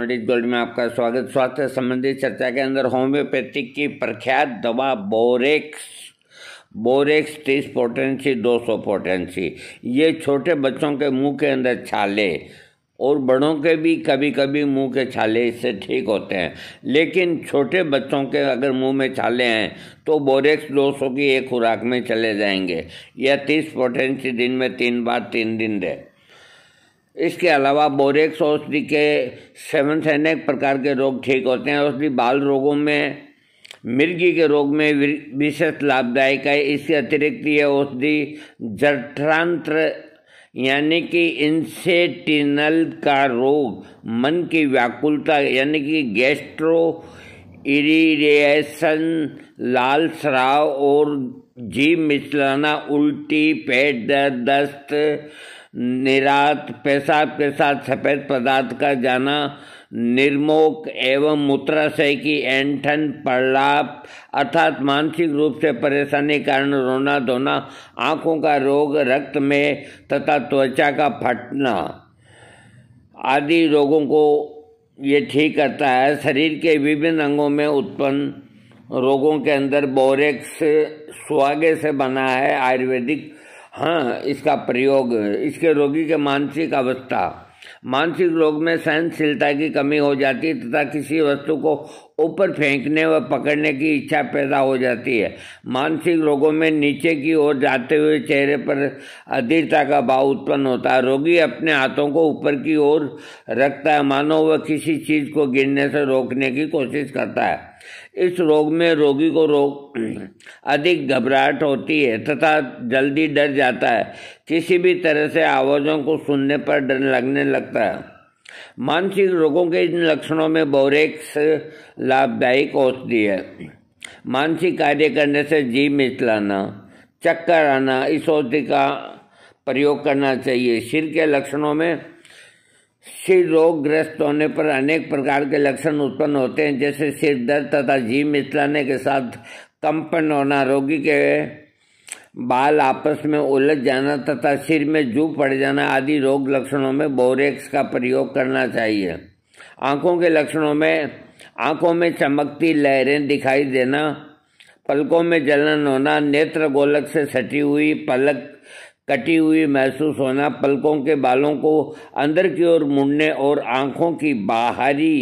पंडित gold में आपका स्वागत स्वास्थ्य संबंधी चर्चा के अंदर होम्योपैथिक की प्रख्यात दवा बोरेक्स बोरेक्स तीस पोटेंसी दो सौ पोटेंसी ये छोटे बच्चों के मुंह के अंदर छाले और बड़ों के भी कभी कभी मुंह के छाले इससे ठीक होते हैं लेकिन छोटे बच्चों के अगर मुंह में छाले हैं तो बोरेक्स सौ की एक खुराक में चले जाएंगे या तीस पोटेंसी दिन में तीन बार तीन दिन दें इसके अलावा बोरेक्स औषधि के सेवन से अनेक प्रकार के रोग ठीक होते हैं औषधि बाल रोगों में मिर्गी के रोग में विशेष लाभदायक है इसके अतिरिक्त यह औषधि जठरांत्र यानी कि इंसेटिनल का रोग मन की व्याकुलता यानी कि गैस्ट्रो इरीरेसन लाल सराव और जीव मिचलाना उल्टी पेट दर्द दस्त निरात पेशाब के साथ सफ़ेद पदार्थ का जाना निर्मोक एवं मूत्राशय की एंठन प्रलाप अर्थात मानसिक रूप से परेशानी कारण रोना धोना आँखों का रोग रक्त में तथा त्वचा का फटना आदि रोगों को ये ठीक करता है शरीर के विभिन्न अंगों में उत्पन्न रोगों के अंदर बोरेक्स स्वागे से बना है आयुर्वेदिक हाँ इसका प्रयोग इसके रोगी के मानसिक अवस्था मानसिक रोग में सहनशीलता की कमी हो जाती है तथा किसी वस्तु को ऊपर फेंकने व पकड़ने की इच्छा पैदा हो जाती है मानसिक रोगों में नीचे की ओर जाते हुए चेहरे पर अधीरता का भाव उत्पन्न होता है रोगी अपने हाथों को ऊपर की ओर रखता है मानो वह किसी चीज़ को गिरने से रोकने की कोशिश करता है इस रोग में रोगी को रोग अधिक घबराहट होती है तथा जल्दी डर जाता है किसी भी तरह से आवाज़ों को सुनने पर डर लगने लगता है मानसिक रोगों के इन लक्षणों में बोरेक्स लाभदायक औषधि है मानसिक कार्य करने से जी मिचलाना चक्कर आना इस औषधि का प्रयोग करना चाहिए सिर के लक्षणों में सिर रोग ग्रस्त होने पर अनेक प्रकार के लक्षण उत्पन्न होते हैं जैसे सिर दर्द तथा जी मिचलाने के साथ कंपन होना रोगी के बाल आपस में उलझ जाना तथा सिर में जू पड़ जाना आदि रोग लक्षणों में बोरेक्स का प्रयोग करना चाहिए आँखों के लक्षणों में आँखों में चमकती लहरें दिखाई देना पलकों में जलन होना नेत्र गोलक से सटी हुई पलक कटी हुई महसूस होना पलकों के बालों को अंदर की ओर मुड़ने और आँखों की बाहरी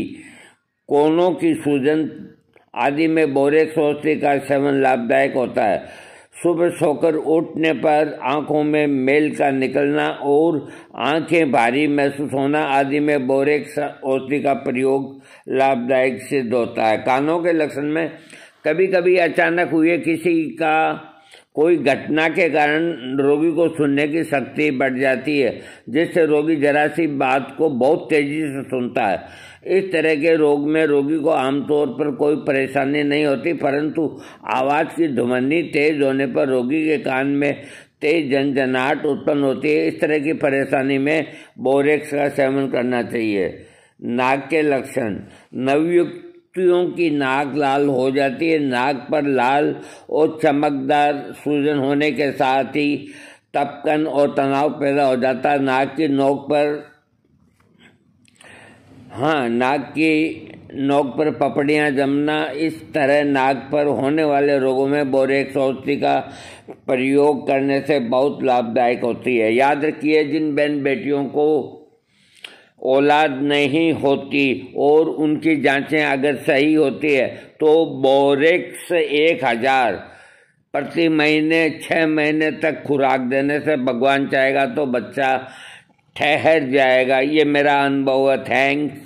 कोनों की सूजन आदि में बोरेक्स औषधि का सेवन लाभदायक होता है सुबह सोकर उठने पर आंखों में मेल का निकलना और आंखें भारी महसूस होना आदि में बोरेक्स औषधि का प्रयोग लाभदायक सिद्ध होता है कानों के लक्षण में कभी कभी अचानक हुए किसी का कोई घटना के कारण रोगी को सुनने की शक्ति बढ़ जाती है जिससे रोगी जरा सी बात को बहुत तेजी से सुनता है इस तरह के रोग में रोगी को आमतौर पर कोई परेशानी नहीं होती परंतु आवाज़ की धुमनी तेज होने पर रोगी के कान में तेज जनजनाहट उत्पन्न होती है इस तरह की परेशानी में बोरेक्स का सेवन करना चाहिए नाक के लक्षण नवयुक्त स्त्रियों की नाक लाल हो जाती है नाक पर लाल और चमकदार सूजन होने के साथ ही तपकन और तनाव पैदा हो जाता है नाक की नोक पर हाँ नाक की नोक पर पपड़ियाँ जमना इस तरह नाक पर होने वाले रोगों में बोरेक्स औषधि का प्रयोग करने से बहुत लाभदायक होती है याद रखिए जिन बहन बेटियों को औलाद नहीं होती और उनकी जांचें अगर सही होती है तो बोरेक्स एक हज़ार प्रति महीने छः महीने तक खुराक देने से भगवान चाहेगा तो बच्चा ठहर जाएगा ये मेरा अनुभव है थैंक्स